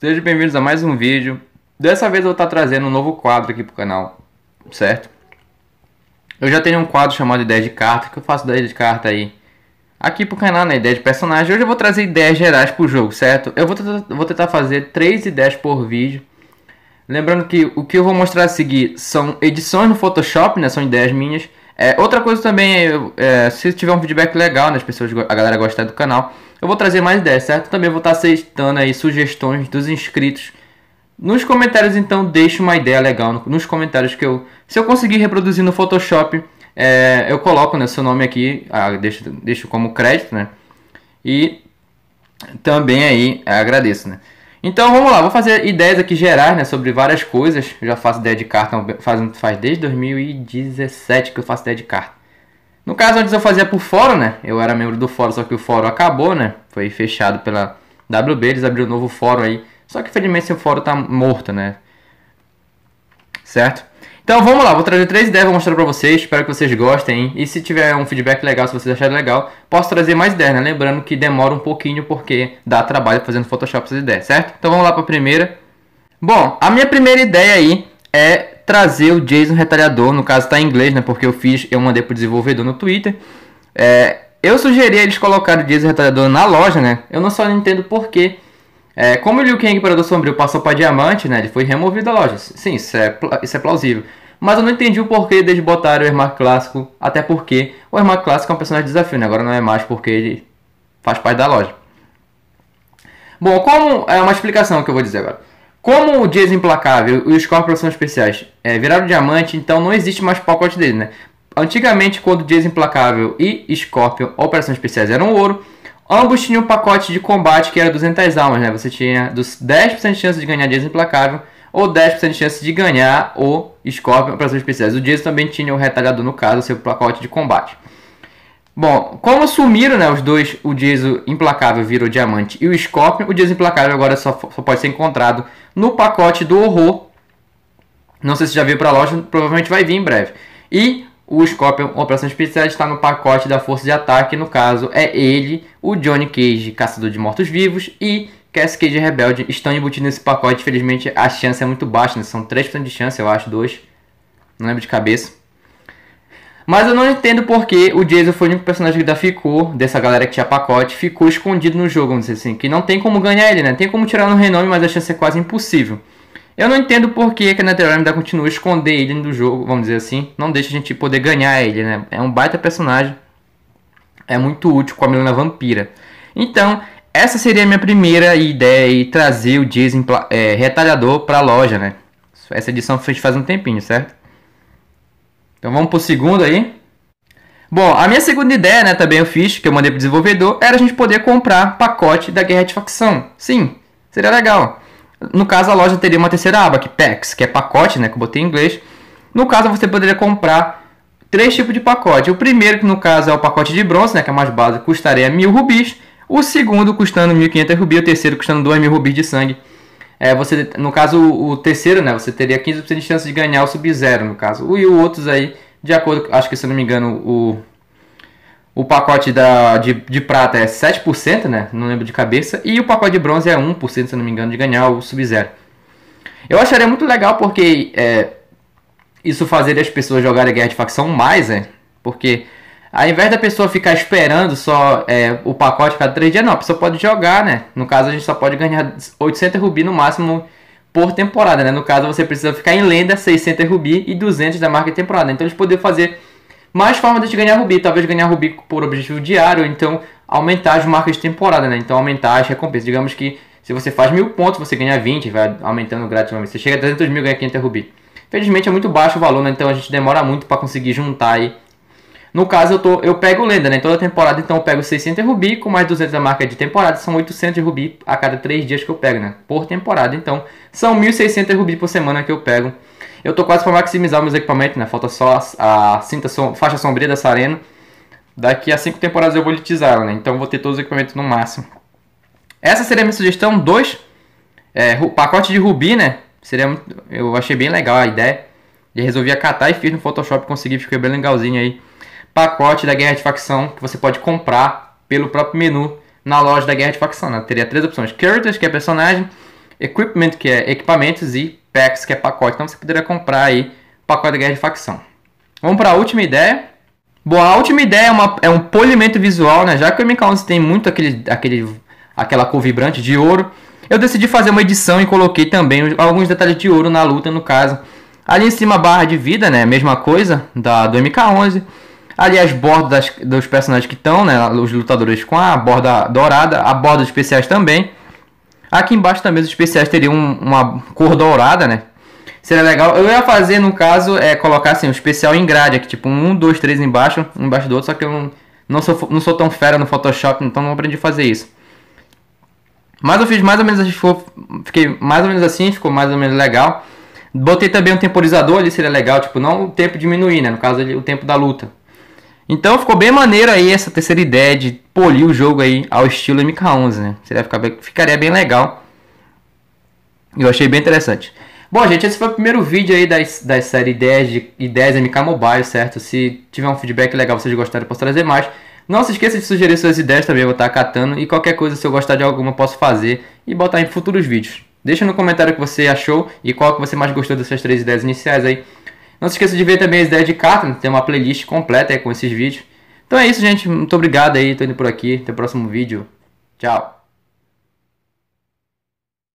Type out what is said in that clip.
Sejam bem-vindos a mais um vídeo. Dessa vez eu vou estar trazendo um novo quadro aqui pro canal, certo? Eu já tenho um quadro chamado Ideia de Carta, que eu faço ideia de carta aí aqui pro canal, né? Ideia de personagem. Hoje eu vou trazer ideias gerais pro jogo, certo? Eu vou, vou tentar fazer 3 ideias por vídeo. Lembrando que o que eu vou mostrar a seguir são edições no Photoshop, né? São ideias minhas. É, outra coisa também, é, se tiver um feedback legal, né, as pessoas, a galera gostar do canal, eu vou trazer mais ideias, certo? Também vou estar tá aceitando aí sugestões dos inscritos. Nos comentários, então, deixe uma ideia legal nos comentários que eu... Se eu conseguir reproduzir no Photoshop, é, eu coloco né, seu nome aqui, ah, deixo, deixo como crédito, né? E também aí agradeço, né? Então vamos lá, vou fazer ideias aqui gerais né, sobre várias coisas. Eu já faço ideia de carta faz, faz desde 2017 que eu faço ideia de carta. No caso, antes eu fazia por fórum, né? Eu era membro do fórum, só que o fórum acabou, né? Foi fechado pela WB, eles abriram um novo fórum aí. Só que infelizmente o fórum tá morto, né? Certo? Então vamos lá, vou trazer três ideias, vou mostrar pra vocês, espero que vocês gostem. E se tiver um feedback legal, se vocês acharem legal, posso trazer mais ideias, né? Lembrando que demora um pouquinho porque dá trabalho fazendo Photoshop essas ideias, certo? Então vamos lá pra primeira. Bom, a minha primeira ideia aí é trazer o JSON retalhador, no caso tá em inglês, né? Porque eu fiz, eu mandei pro desenvolvedor no Twitter. É, eu sugeri eles colocarem o JSON retalhador na loja, né? Eu não só não entendo porquê é, como o Liu Kang para do Sombrio passou para Diamante, né? Ele foi removido da loja. Sim, isso é, isso é plausível. Mas eu não entendi o porquê deles botaram o Ermac Clássico, até porque o Ermac Clássico é um personagem de desafio, né? Agora não é mais porque ele faz parte da loja. Bom, como é uma explicação que eu vou dizer agora. Como o Jason Implacável e os Scorpio são especiais é, viraram diamante, então não existe mais pacote dele, né? Antigamente, quando Jason Implacável e Scorpion Operações Especiais eram ouro, Ambos tinham um pacote de combate que era 200 almas, né? Você tinha dos 10% de chance de ganhar Jason Implacável ou 10% de chance de ganhar o Scorpion para suas especiais. O Jason também tinha o Retalhador, no caso, seu pacote de combate. Bom, como sumiram né, os dois, o Jason Implacável virou Diamante e o Scorpion, o Jason Implacável agora só, só pode ser encontrado no pacote do Horror. Não sei se já veio para a loja, provavelmente vai vir em breve. E o Scorpion Operação Especial está no pacote da força de ataque, no caso é ele, o Johnny Cage, Caçador de Mortos-Vivos e Cass Cage Rebelde estão embutidos nesse pacote. Felizmente a chance é muito baixa, né? são 3% de chance, eu acho, 2. Não lembro de cabeça. Mas eu não entendo porque o Jason foi o único personagem que ainda ficou, dessa galera que tinha pacote, ficou escondido no jogo, vamos dizer assim, que não tem como ganhar ele, né? Tem como tirar no renome, mas a chance é quase impossível. Eu não entendo por que a Netherrealm ainda continua a esconder ele do jogo, vamos dizer assim. Não deixa a gente poder ganhar ele, né? É um baita personagem. É muito útil com a Milena Vampira. Então, essa seria a minha primeira ideia e trazer o Jason é, Retalhador para a loja, né? Essa edição fez faz um tempinho, certo? Então vamos pro segundo aí. Bom, a minha segunda ideia, né, também eu fiz, que eu mandei pro desenvolvedor, era a gente poder comprar pacote da Guerra de Facção. Sim, seria legal. No caso, a loja teria uma terceira aba, que é packs, que é pacote, né, que eu botei em inglês. No caso, você poderia comprar três tipos de pacote. O primeiro, que no caso é o pacote de bronze, né, que é mais básico, custaria mil rubis. O segundo custando 1.500 rubis, o terceiro custando 2.000 rubis de sangue. É, você, no caso, o, o terceiro, né, você teria 15% de chance de ganhar o Sub-Zero, no caso. E os outros aí, de acordo, acho que se não me engano, o o pacote da, de, de prata é 7%, né? Não lembro de cabeça. E o pacote de bronze é 1%, se não me engano, de ganhar o Sub-Zero. Eu acharia muito legal porque é, isso fazeria as pessoas jogarem a guerra de facção mais, né? Porque ao invés da pessoa ficar esperando só é, o pacote cada 3 dias, não, a pessoa pode jogar, né? No caso, a gente só pode ganhar 800 rubi no máximo por temporada, né? No caso, você precisa ficar em lenda 600 rubi e 200 da marca temporada. Então, eles poderiam fazer mais forma de ganhar Rubi. Talvez ganhar Rubi por objetivo diário, então aumentar as marcas de temporada, né? Então aumentar as recompensas. Digamos que se você faz mil pontos, você ganha 20, vai aumentando gradativamente. Você chega a 300 mil, ganha 500 Rubi. Felizmente é muito baixo o valor, né? Então a gente demora muito para conseguir juntar aí. No caso, eu, tô, eu pego lenda, né? Toda temporada, então eu pego 600 Rubi com mais 200 da marca de temporada. São 800 Rubi a cada 3 dias que eu pego, né? Por temporada. Então, são 1.600 Rubi por semana que eu pego eu tô quase para maximizar meus equipamentos, né? Falta só a, a cinta som, faixa sombria dessa arena. Daqui a cinco temporadas eu vou elitizar ela, né? Então vou ter todos os equipamentos no máximo. Essa seria a minha sugestão 2. É, pacote de Rubi, né? Seria muito, eu achei bem legal a ideia. E resolvi acatar e fiz no Photoshop consegui, ficou bem legalzinho aí. Pacote da Guerra de Facção que você pode comprar pelo próprio menu na loja da Guerra de Facção. Né? Teria três opções: Characters, que é personagem, Equipment, que é equipamentos, e packs, que é pacote. Então você poderia comprar aí pacote de guerra de facção. Vamos para a última ideia. Bom, a última ideia é, uma, é um polimento visual, né? Já que o MK11 tem muito aquele, aquele, aquela cor vibrante de ouro, eu decidi fazer uma edição e coloquei também alguns detalhes de ouro na luta, no caso. Ali em cima a barra de vida, né? Mesma coisa da, do MK11. Ali as bordas das, dos personagens que estão, né? Os lutadores com a borda dourada, a borda dos especiais também. Aqui embaixo também os especiais teriam uma cor dourada, né? Seria legal. Eu ia fazer, no caso, é colocar assim, um especial em grade, aqui, tipo um, dois, três embaixo, um embaixo do outro, só que eu não, não, sou, não sou tão fera no Photoshop, então não aprendi a fazer isso. Mas eu fiz mais ou menos assim, ficou, fiquei mais ou menos assim, ficou mais ou menos legal. Botei também um temporizador ali, seria legal, tipo, não o tempo diminuir, né? No caso, o tempo da luta. Então ficou bem maneiro aí essa terceira ideia de polir o jogo aí ao estilo MK11, né? Seria ficaria bem legal. Eu achei bem interessante. Bom, gente, esse foi o primeiro vídeo aí das, das série ideias de ideias MK Mobile, certo? Se tiver um feedback legal, vocês gostaram, eu posso trazer mais. Não se esqueça de sugerir suas ideias também, eu vou estar catando. E qualquer coisa, se eu gostar de alguma, posso fazer e botar em futuros vídeos. Deixa no comentário o que você achou e qual que você mais gostou dessas três ideias iniciais aí. Não se esqueça de ver também as ideias de cartas, né? tem uma playlist completa com esses vídeos. Então é isso, gente. Muito obrigado aí, tô indo por aqui. Até o próximo vídeo. Tchau.